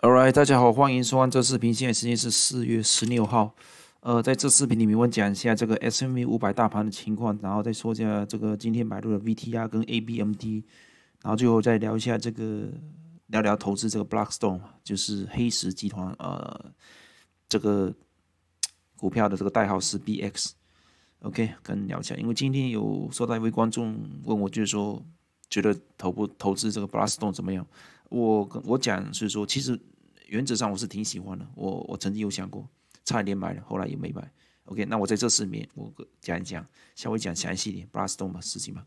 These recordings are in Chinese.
Alright，大家好，欢迎收看这视频。现在时间是四月十六号。呃，在这视频里面，我讲一下这个 S M V 五百大盘的情况，然后再说一下这个今天买入的 V T R 跟 A B M D，然后最后再聊一下这个聊聊投资这个 Blackstone，就是黑石集团。呃，这个股票的这个代号是 B X。OK，跟聊一下，因为今天有收到一位观众问我，就是说觉得投不投资这个 Blackstone 怎么样？我跟我讲是说，其实原则上我是挺喜欢的。我我曾经有想过，差一点买了，后来也没买。OK，那我在这里面我讲一讲，稍微讲详细一点，b t o 东嘛事情嘛。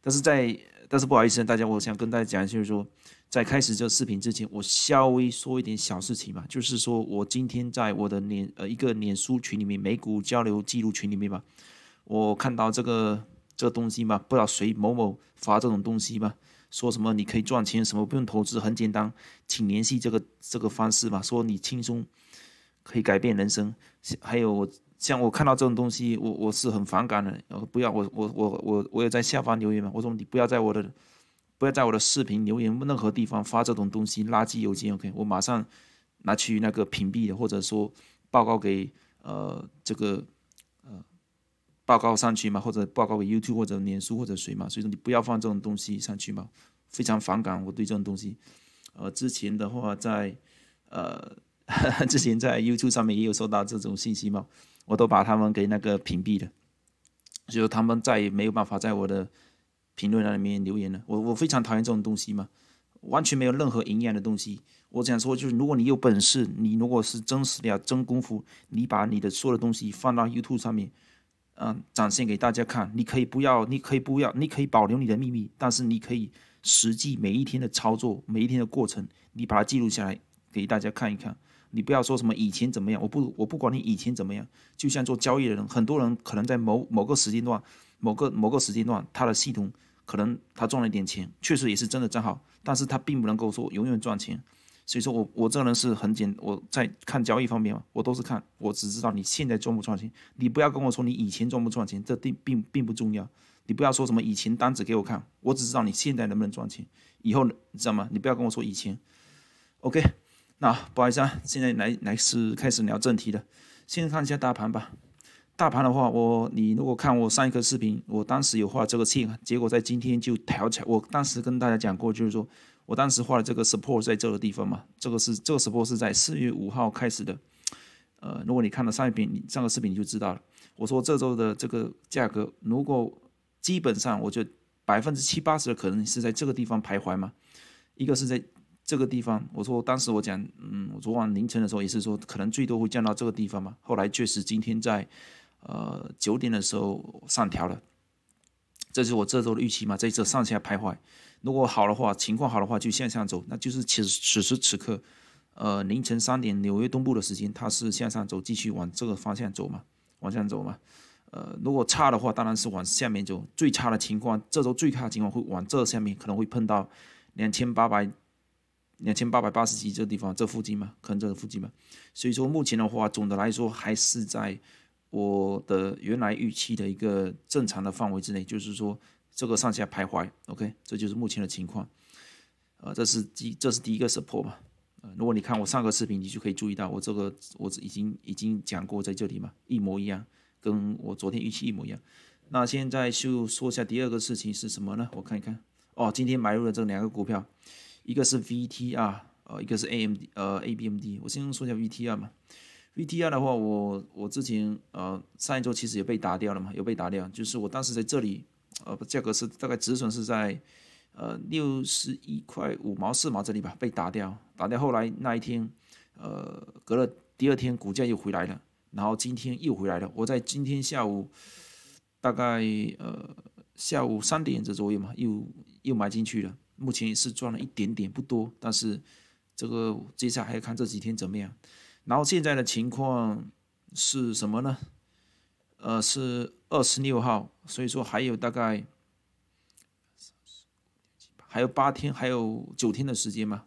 但是在但是不好意思，大家，我想跟大家讲就是说，在开始这个视频之前，我稍微说一点小事情嘛，就是说我今天在我的脸呃一个脸书群里面，美股交流记录群里面嘛，我看到这个这个东西嘛，不知道谁某某发这种东西嘛。说什么你可以赚钱，什么不用投资，很简单，请联系这个这个方式嘛，说你轻松可以改变人生，还有像我看到这种东西，我我是很反感的。后不要我我我我我也在下方留言嘛，我说你不要在我的不要在我的视频留言任何地方发这种东西，垃圾邮件。OK，我马上拿去那个屏蔽的，或者说报告给呃这个。报告上去嘛，或者报告给 YouTube 或者脸书或者谁嘛，所以说你不要放这种东西上去嘛，非常反感我对这种东西。呃，之前的话在呃 之前在 YouTube 上面也有收到这种信息嘛，我都把他们给那个屏蔽了，就说他们再也没有办法在我的评论栏里面留言了。我我非常讨厌这种东西嘛，完全没有任何营养的东西。我想说就是，如果你有本事，你如果是真实的真功夫，你把你的所有东西放到 YouTube 上面。嗯，展现给大家看，你可以不要，你可以不要，你可以保留你的秘密，但是你可以实际每一天的操作，每一天的过程，你把它记录下来给大家看一看。你不要说什么以前怎么样，我不，我不管你以前怎么样，就像做交易的人，很多人可能在某某个时间段，某个某个时间段，他的系统可能他赚了一点钱，确实也是真的账号，但是他并不能够说永远赚钱。所以说我我这个人是很简，我在看交易方面嘛，我都是看，我只知道你现在赚不赚钱。你不要跟我说你以前赚不赚钱，这并并并不重要。你不要说什么以前单子给我看，我只知道你现在能不能赚钱，以后知道吗？你不要跟我说以前。OK，那不好意思啊，现在来来是开始聊正题的，先看一下大盘吧。大盘的话，我你如果看我上一个视频，我当时有画这个线，结果在今天就调起来。我当时跟大家讲过，就是说。我当时画的这个 support 在这个地方嘛，这个是这个 support 是在四月五号开始的，呃，如果你看了上一你上个视频你就知道了。我说这周的这个价格，如果基本上，我就百分之七八十的可能是在这个地方徘徊嘛，一个是在这个地方。我说当时我讲，嗯，我昨晚凌晨的时候也是说，可能最多会降到这个地方嘛。后来确实今天在呃九点的时候上调了，这是我这周的预期嘛，在这上下徘徊。如果好的话，情况好的话就向上走，那就是此此时此刻，呃，凌晨三点纽约东部的时间，它是向上走，继续往这个方向走嘛，往上走嘛。呃，如果差的话，当然是往下面走。最差的情况，这周最差的情况会往这下面，可能会碰到两千八百、两千八百八十几这地方，这附近嘛，可能这附近嘛。所以说，目前的话，总的来说还是在我的原来预期的一个正常的范围之内，就是说。这个上下徘徊，OK，这就是目前的情况。呃，这是第这是第一个 support 嘛？呃，如果你看我上个视频，你就可以注意到我这个我已经已经讲过在这里嘛，一模一样，跟我昨天预期一模一样。那现在就说一下第二个事情是什么呢？我看一看，哦，今天买入了这两个股票，一个是 VTR，呃，一个是 AMD，呃，ABMD。我先说一下 VTR 嘛，VTR 的话，我我之前呃上一周其实也被打掉了嘛，有被打掉，就是我当时在这里。呃，价格是大概止损是在呃六十一块五毛四毛这里吧，被打掉，打掉。后来那一天，呃，隔了第二天股价又回来了，然后今天又回来了。我在今天下午大概呃下午三点这左右嘛，又又买进去了。目前也是赚了一点点，不多，但是这个接下来还要看这几天怎么样。然后现在的情况是什么呢？呃，是。二十六号，所以说还有大概还有八天，还有九天的时间嘛。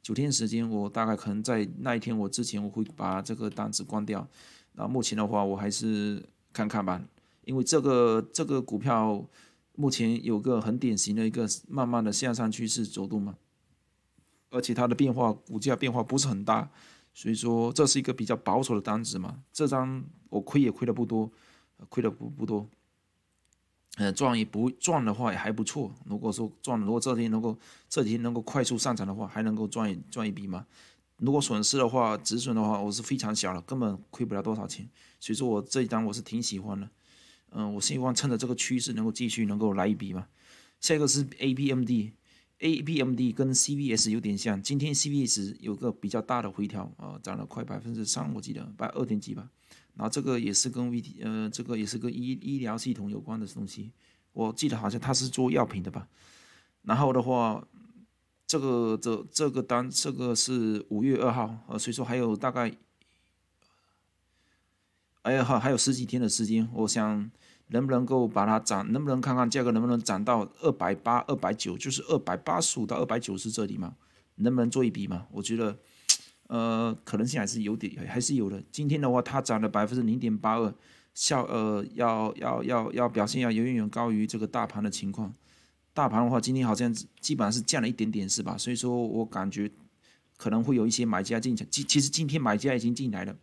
九天时间，我大概可能在那一天我之前我会把这个单子关掉。那目前的话，我还是看看吧，因为这个这个股票目前有个很典型的一个慢慢的向上趋势走动嘛，而且它的变化股价变化不是很大，所以说这是一个比较保守的单子嘛。这张我亏也亏的不多。亏的不不多，呃，赚也不赚的话也还不错。如果说赚，如果这天能够这天能够快速上涨的话，还能够赚赚一笔嘛。如果损失的话，止损的话，我是非常小的，根本亏不了多少钱。所以说我这一单我是挺喜欢的，嗯，我希望趁着这个趋势能够继续能够来一笔嘛。下一个是 A B M D，A B M D 跟 C V S 有点像，今天 C V S 有个比较大的回调啊，涨了快百分之三，我记得百二点几吧。那这个也是跟 V T 呃，这个也是跟医医疗系统有关的东西。我记得好像他是做药品的吧。然后的话，这个这这个单，这个是五月二号，呃，所以说还有大概，哎呀哈，还有十几天的时间，我想能不能够把它涨，能不能看看价格能不能涨到二百八、二百九，就是二百八十五到二百九十这里嘛，能不能做一笔嘛？我觉得。呃，可能性还是有点，还是有的。今天的话，它涨了百分之零点八二，效呃，要要要要表现要远远高于这个大盘的情况。大盘的话，今天好像基本上是降了一点点，是吧？所以说我感觉可能会有一些买家进场。其其实今天买家已经进来了，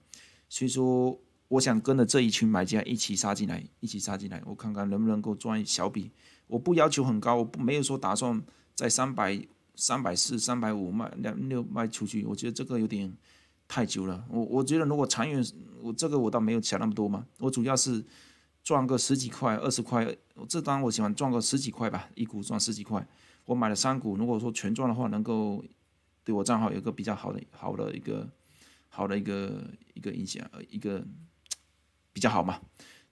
所以说我想跟着这一群买家一起杀进来，一起杀进来，我看看能不能够赚小笔。我不要求很高，我不没有说打算在三百。三百四、三百五卖两六卖出去，我觉得这个有点太久了。我我觉得如果长远，我这个我倒没有想那么多嘛。我主要是赚个十几块、二十块。这单我喜欢赚个十几块吧，一股赚十几块。我买了三股，如果说全赚的话，能够对我账号有个比较好的、好的一个、好的一个一个影响，呃，一个比较好嘛。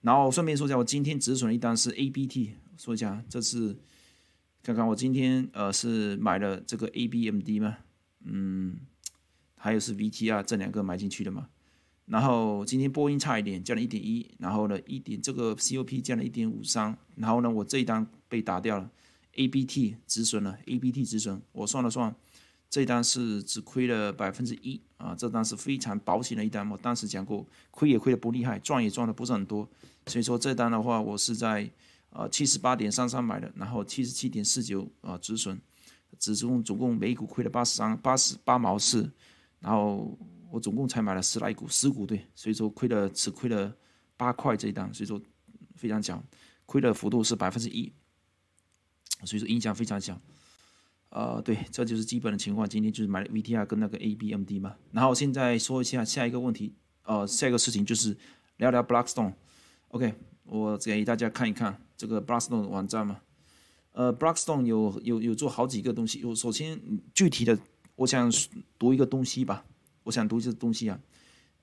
然后顺便说一下，我今天止损一单是 ABT，说一下这是。看看我今天呃是买了这个 A B M D 吗？嗯，还有是 V T R 这两个买进去的嘛。然后今天波音差一点，降了一点一，然后呢一点这个 C O P 降了一点五三，然后呢我这一单被打掉了，A B T 止损了，A B T 止损。我算了算，这单是只亏了百分之一啊，这单是非常保险的一单。我当时讲过，亏也亏的不厉害，赚也赚的不是很多，所以说这单的话我是在。呃，七十八点三三买的，然后七十七点四九啊止损，止总总共每股亏了八十三八十八毛四，然后我总共才买了十来股十股对，所以说亏了只亏了八块这一单，所以说非常小，亏的幅度是百分之一，所以说影响非常小。呃，对，这就是基本的情况，今天就是买 VTR 跟那个 ABMD 嘛。然后现在说一下下一个问题，呃，下一个事情就是聊聊 Blockstone，OK。我建议大家看一看这个 Blockstone 网站嘛，呃 b l a c k s t o n e 有有有做好几个东西。我首先具体的，我想读一个东西吧。我想读一这东西啊，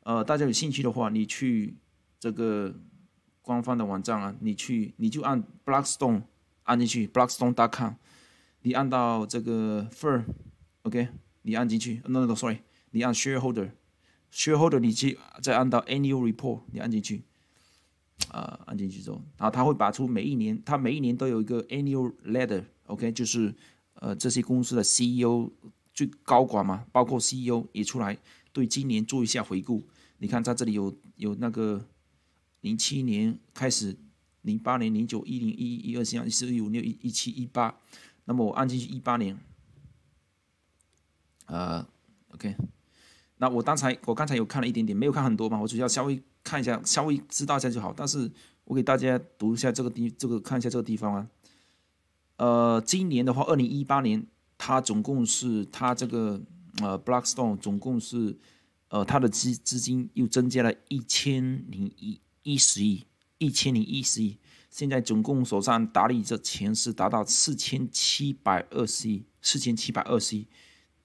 呃，大家有兴趣的话，你去这个官方的网站啊，你去你就按 b l a c k s t o n e 按进去 b l a c k s t o n e c o m 你按到这个 firm，OK，你按进去。No，no，sorry，你按 shareholder，shareholder，你去再按到 annual report，你按进去。呃，按进去之后，然后他会把出每一年，他每一年都有一个 annual letter，OK，就是呃这些公司的 CEO 最高管嘛，包括 CEO 也出来对今年做一下回顾。你看在这里有有那个零七年开始，零八年、零九、一零、一一、一二、三、四、一、五六、一一七、一八，那么我按进去一八年，呃，OK，那我刚才我刚才有看了一点点，没有看很多嘛，我主要稍微。看一下，稍微知道一下就好。但是我给大家读一下这个地，这个看一下这个地方啊。呃，今年的话，二零一八年，它总共是它这个呃 b l a c k s t o n e 总共是呃，它的资资金又增加了一千零一十亿，一千零一十亿。现在总共手上打理这钱是达到四千七百二十亿，四千七百二十亿。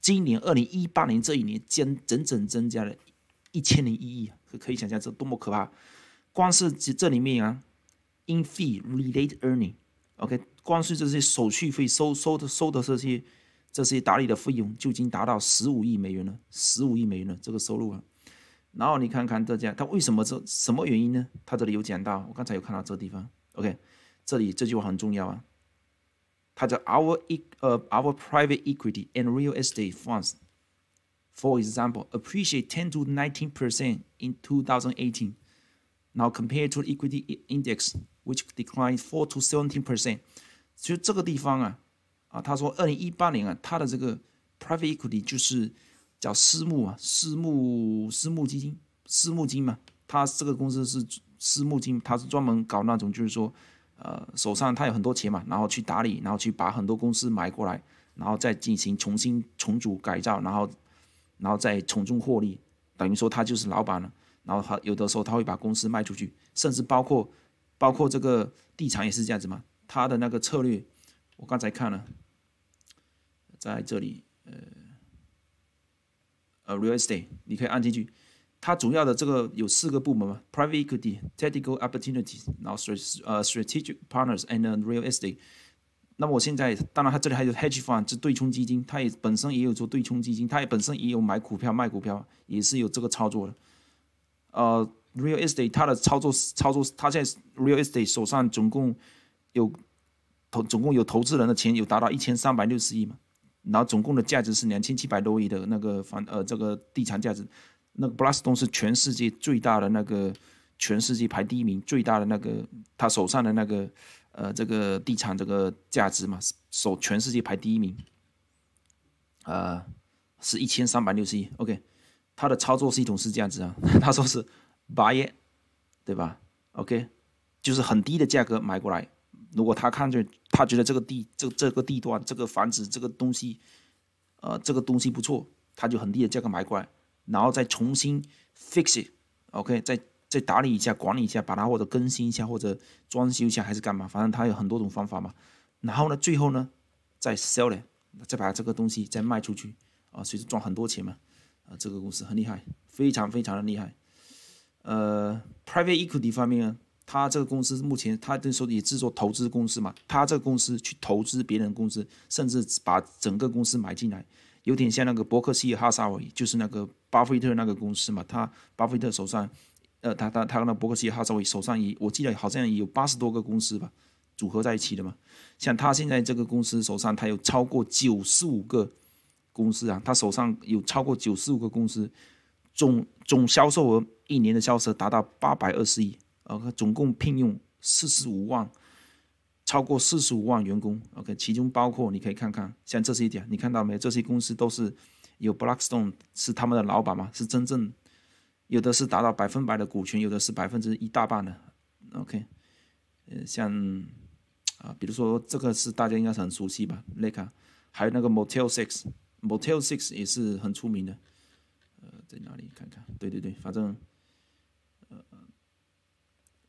今年二零一八年这一年，将整整增加了，一千零一亿啊。可以想象这多么可怕！光是这这里面啊，in fee related earning，OK，光是这些手续费收收的收的这些这些打理的费用就已经达到十五亿美元了，十五亿美元了这个收入啊。然后你看看这家，他为什么这什么原因呢？他这里有讲到，我刚才有看到这个地方，OK，这里这句话很重要啊。他叫 our e 呃 our private equity and real estate funds。For example, appreciate ten to nineteen percent in two thousand eighteen. Now compared to the equity index, which d e c l i n e d four to seventeen percent. 所以这个地方啊，啊，他说二零一八年啊，他的这个 private equity 就是叫私募啊，私募私募基金，私募金嘛。他这个公司是私募金，他是专门搞那种，就是说，呃，手上他有很多钱嘛，然后去打理，然后去把很多公司买过来，然后再进行重新重组改造，然后。然后再从中获利，等于说他就是老板了。然后他有的时候他会把公司卖出去，甚至包括包括这个地产也是这样子嘛。他的那个策略，我刚才看了，在这里呃呃 real estate 你可以按进去。它主要的这个有四个部门嘛：private equity, t e c n i c a l opportunities，然后 str 呃 strategic partners and real estate。那么我现在，当然他这里还有 hedge fund，就对冲基金，他也本身也有做对冲基金，他也本身也有买股票卖股票，也是有这个操作的。呃，real estate 它的操作操作，它现在 real estate 手上总共有投总共有投资人的钱有达到一千三百六十亿嘛，然后总共的价值是两千七百多亿的那个房呃这个地产价值，那个 b l a s t o n e 是全世界最大的那个，全世界排第一名最大的那个，他手上的那个。呃，这个地产这个价值嘛，首全世界排第一名，呃，是一千三百六十一。OK，它的操作系统是这样子啊，他 说是 buy，it，对吧？OK，就是很低的价格买过来。如果他看见他觉得这个地这这个地段这个房子这个东西，呃，这个东西不错，他就很低的价格买过来，然后再重新 fix it。OK，再再打理一下，管理一下，把它或者更新一下，或者装修一下，还是干嘛？反正它有很多种方法嘛。然后呢，最后呢，再 sell，再把这个东西再卖出去啊，所以赚很多钱嘛。啊，这个公司很厉害，非常非常的厉害。呃，private equity 方面呢，它这个公司目前它时候也制作投资公司嘛，它这个公司去投资别人公司，甚至把整个公司买进来，有点像那个伯克希尔哈撒韦，就是那个巴菲特那个公司嘛，他巴菲特手上。呃，他他他那伯克希尔，哈手手上也，我记得好像有八十多个公司吧，组合在一起的嘛。像他现在这个公司手上，他有超过九十五个公司啊，他手上有超过九十五个公司，总总销售额一年的销售达到八百二十亿。OK，总共聘用四十五万，超过四十五万员工。OK，其中包括你可以看看，像这是一点，你看到没这些公司都是有 b l a c k s t o n e 是他们的老板嘛，是真正。有的是达到百分百的股权，有的是百分之一大半的。OK，嗯，像啊，比如说这个是大家应该是很熟悉吧？雷卡，还有那个 Motel Six，Motel Six 也是很出名的。呃，在哪里看看？对对对，反正呃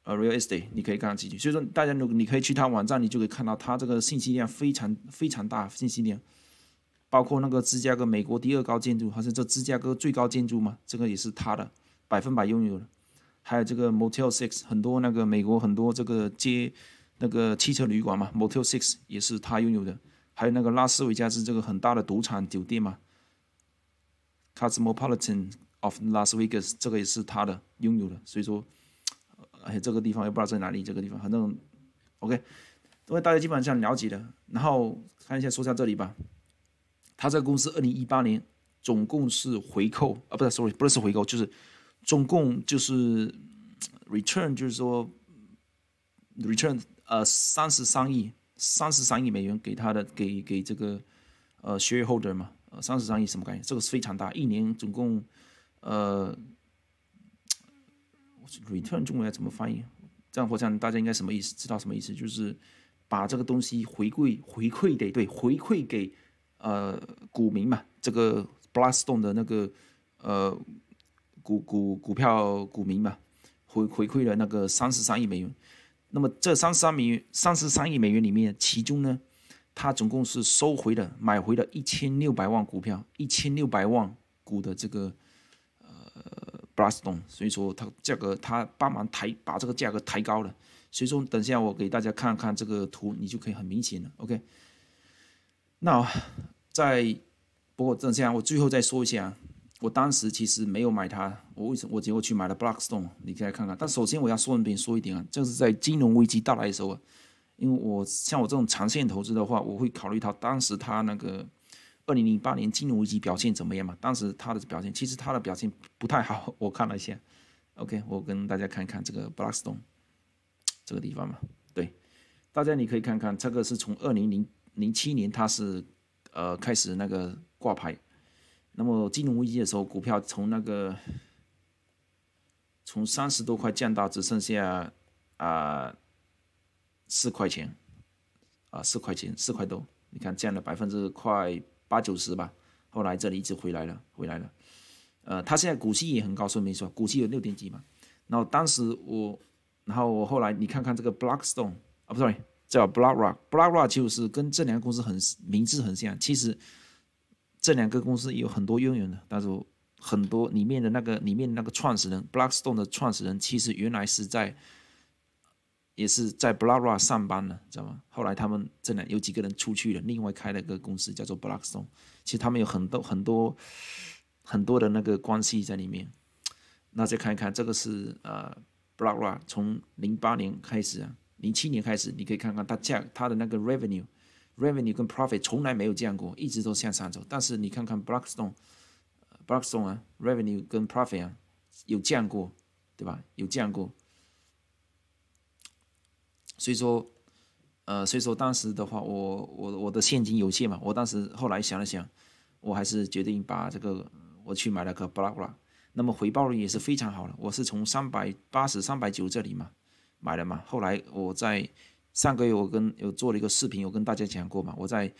a r e a l Estate 你可以看看进去。所以说大家如果你可以去他网站，你就可以看到他这个信息量非常非常大，信息量包括那个芝加哥美国第二高建筑，好像这芝加哥最高建筑嘛，这个也是他的。百分百拥有的，还有这个 Motel Six，很多那个美国很多这个街那个汽车旅馆嘛，Motel Six 也是他拥有的，还有那个拉斯维加斯这个很大的赌场酒店嘛，Cosmopolitan of Las Vegas 这个也是他的拥有的。所以说，哎，这个地方也不知道在哪里，这个地方反正 OK，因为大家基本上了解的，然后看一下说下这里吧。他这个公司二零一八年总共是回购，啊，不是，sorry，不是是回购，就是。总共就是 return，就是说 return，呃，三十三亿，三十三亿美元给他的，给给这个，呃，shareholder 嘛，呃，三十三亿什么概念？这个是非常大，一年总共，呃，return 中文要怎么翻译？这样或这样，大家应该什么意思？知道什么意思？就是把这个东西回馈回馈给，对，回馈给，呃，股民嘛，这个 b l a c k s t o n e 的那个，呃。股股股票股民吧，回回馈了那个三十三亿美元。那么这三十三美三十三亿美元里面，其中呢，他总共是收回了买回了一千六百万股票，一千六百万股的这个呃 b l a s t o n e 所以说他价格他帮忙抬把这个价格抬高了。所以说等下我给大家看看这个图，你就可以很明显了。OK，那在不过等下我最后再说一下。我当时其实没有买它，我为什么？我结果去买了 b l a c k s t o n e 你再看看。但首先我要顺便说一点啊，就是在金融危机到来的时候，因为我像我这种长线投资的话，我会考虑到当时它那个二零零八年金融危机表现怎么样嘛？当时它的表现，其实它的表现不太好。我看了一下，OK，我跟大家看一看这个 b l a c k s t o n e 这个地方嘛。对，大家你可以看看，这个是从二零零零七年它是呃开始那个挂牌。那么金融危机的时候，股票从那个从三十多块降到只剩下啊四块钱啊四块钱四块多，你看降了百分之快八九十吧。后来这里一直回来了，回来了。呃，它现在股息也很高，说没错，股息有六点几嘛。然后当时我，然后我后来你看看这个 Blackstone 啊，不 sorry，叫 BlackRock，BlackRock 就是跟这两个公司很名字很像，其实。这两个公司有很多渊源的，但是很多里面的那个里面的那个创始人，Blockstone 的创始人其实原来是在，也是在 Blockra 上班的，知道吗？后来他们这两有几个人出去了，另外开了一个公司叫做 Blockstone，其实他们有很多很多很多的那个关系在里面。那再看一看，这个是呃 Blockra 从零八年开始，啊，零七年开始，你可以看看它价它的那个 revenue。Revenue 跟 Profit 从来没有降过，一直都向上走。但是你看看 Blockstone，Blockstone 啊，Revenue 跟 Profit 啊有降过，对吧？有降过。所以说，呃，所以说当时的话，我我我的现金有限嘛，我当时后来想了想，我还是决定把这个我去买了个布拉布拉。那么回报率也是非常好的，我是从三百八十三百九这里嘛买了嘛，后来我在。上个月我跟有做了一个视频，我跟大家讲过嘛，我在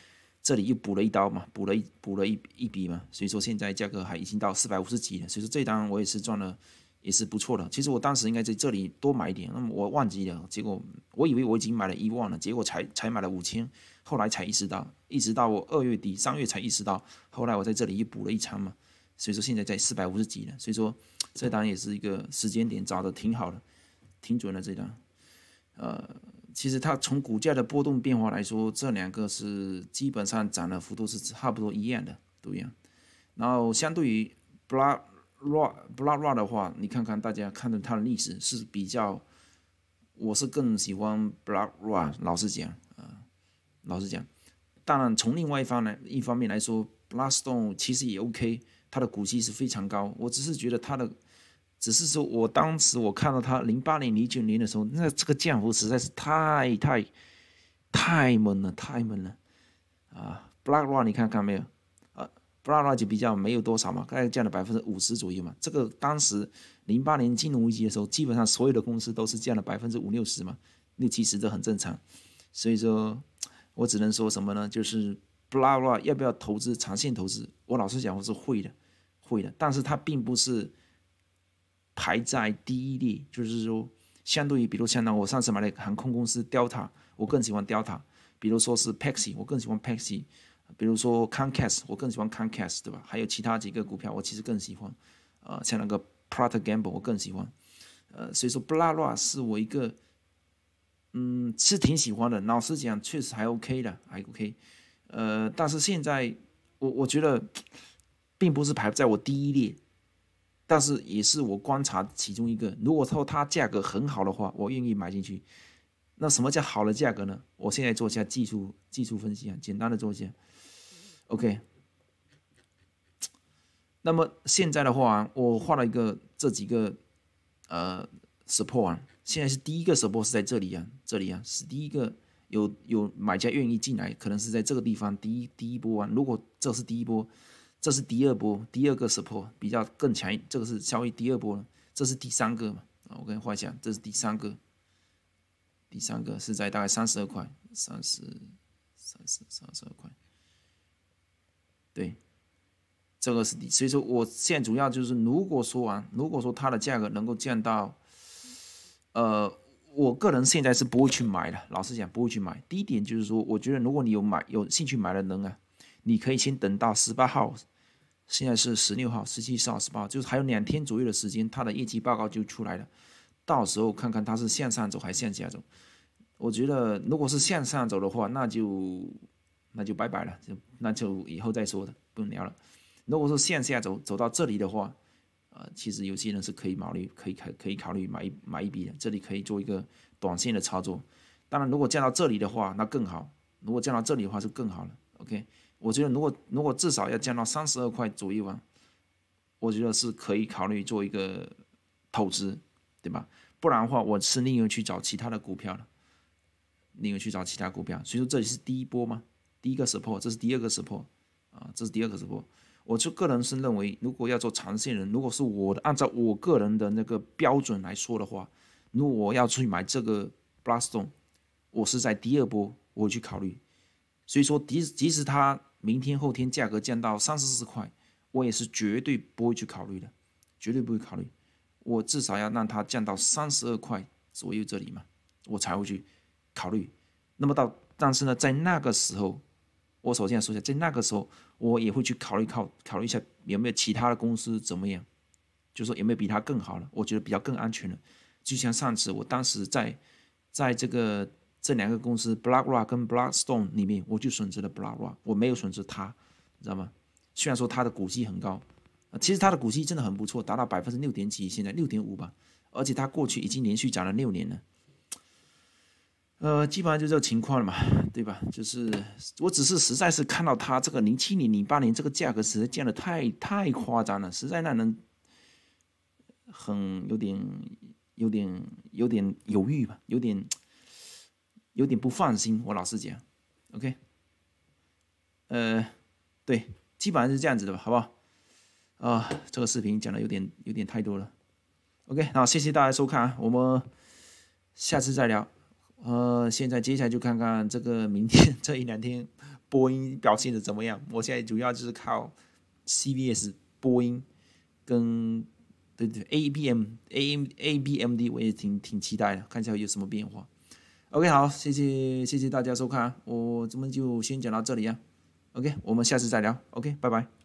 这里又补了一刀嘛，补了一补了一一笔嘛，所以说现在价格还已经到四百五十几了，所以说这单我也是赚了，也是不错的。其实我当时应该在这里多买一点，那么我忘记了，结果我以为我已经买了一万了，结果才才买了五千，后来才意识到，一直到我二月底、三月才意识到，后来我在这里又补了一仓嘛，所以说现在在四百五十几了，所以说这单也是一个时间点找的挺好的，挺准的这单，呃。其实它从股价的波动变化来说，这两个是基本上涨的幅度是差不多一样的，都一样。然后相对于 Black Rock Black Rock 的话，你看看大家看的它的历史是比较，我是更喜欢 Black Rock。老实讲啊，老实讲，当然从另外一方呢，一方面来说，Blackstone 其实也 OK，它的股息是非常高。我只是觉得它的。只是说我当时我看到他零八年、零九年的时候，那这个降幅实在是太太太猛了，太猛了啊！Blackrock 你看看没有？呃，Blackrock 就比较没有多少嘛，大概降了百分之五十左右嘛。这个当时零八年金融危机的时候，基本上所有的公司都是降了百分之五六十嘛，六七十这很正常。所以说，我只能说什么呢？就是 Blackrock 要不要投资长线投资？我老实讲，我是会的，会的，但是它并不是。排在第一列，就是说，相对于比如像那我上次买的航空公司 Delta，我更喜欢 Delta；比如说是 Paxi，我更喜欢 Paxi；比如说 Concast，我更喜欢 Concast，对吧？还有其他几个股票，我其实更喜欢，呃，像那个 p r a t a Gamble，我更喜欢。呃，所以说 b l a r l a 是我一个，嗯，是挺喜欢的。老实讲，确实还 OK 的，还 OK。呃，但是现在我我觉得，并不是排在我第一列。但是也是我观察其中一个，如果说它价格很好的话，我愿意买进去。那什么叫好的价格呢？我现在做一下技术技术分析啊，简单的做一下。OK。那么现在的话，我画了一个这几个呃 support 啊，现在是第一个 support 是在这里啊，这里啊是第一个有有买家愿意进来，可能是在这个地方第一第一波啊，如果这是第一波。这是第二波，第二个 support 比较更强，这个是稍微第二波了。这是第三个嘛？啊，我给你画一下，这是第三个，第三个是在大概三十二块，三十、三十、三十二块。对，这个是第。所以说，我现在主要就是，如果说啊，如果说它的价格能够降到，呃，我个人现在是不会去买的。老实讲，不会去买。第一点就是说，我觉得如果你有买有兴趣买的人啊，你可以先等到十八号。现在是十六号、十七号、十八号，就是还有两天左右的时间，它的业绩报告就出来了。到时候看看它是向上走还是向下走。我觉得如果是向上走的话，那就那就拜拜了，就那就以后再说的，不用聊了。如果是向下走，走到这里的话，呃，其实有些人是可以考虑，可以考、可以考虑买一买一笔的，这里可以做一个短线的操作。当然，如果降到这里的话，那更好；如果降到这里的话，就更好了。OK。我觉得如果如果至少要降到三十二块左右吧，我觉得是可以考虑做一个投资，对吧？不然的话，我是宁愿去找其他的股票了，宁愿去找其他股票。所以说，这里是第一波吗？第一个 support，这是第二个 support 啊，这是第二个 support。我就个人是认为，如果要做长线人，如果是我按照我个人的那个标准来说的话，如果我要去买这个 b l a s t o n e 我是在第二波我去考虑。所以说，即即使它。明天后天价格降到三十四块，我也是绝对不会去考虑的，绝对不会考虑。我至少要让它降到三十二块左右这里嘛，我才会去考虑。那么到，但是呢，在那个时候，我首先说一下，在那个时候，我也会去考虑考考虑一下有没有其他的公司怎么样，就是说有没有比它更好了，我觉得比较更安全了。就像上次我当时在，在这个。这两个公司，Blackrock 跟 Blackstone 里面，我就选择了 Blackrock，我没有选择它，你知道吗？虽然说它的股息很高，啊，其实它的股息真的很不错，达到百分之六点几，现在六点五吧，而且它过去已经连续涨了六年了，呃，基本上就这个情况了嘛，对吧？就是我只是实在是看到它这个零七年、零八年这个价格，实在降的太太夸张了，实在让人很有点、有点、有点犹豫吧，有点。有点不放心，我老实讲，OK，呃，对，基本上是这样子的吧，好不好？啊，这个视频讲的有点有点太多了，OK，那谢谢大家收看啊，我们下次再聊。呃，现在接下来就看看这个明天 这一两天，波音表现的怎么样？我现在主要就是靠 C V S 波音跟对对 A B M A M A B M D，我也挺挺期待的，看一下有什么变化。OK，好，谢谢谢谢大家收看，我咱们就先讲到这里啊。OK，我们下次再聊。OK，拜拜。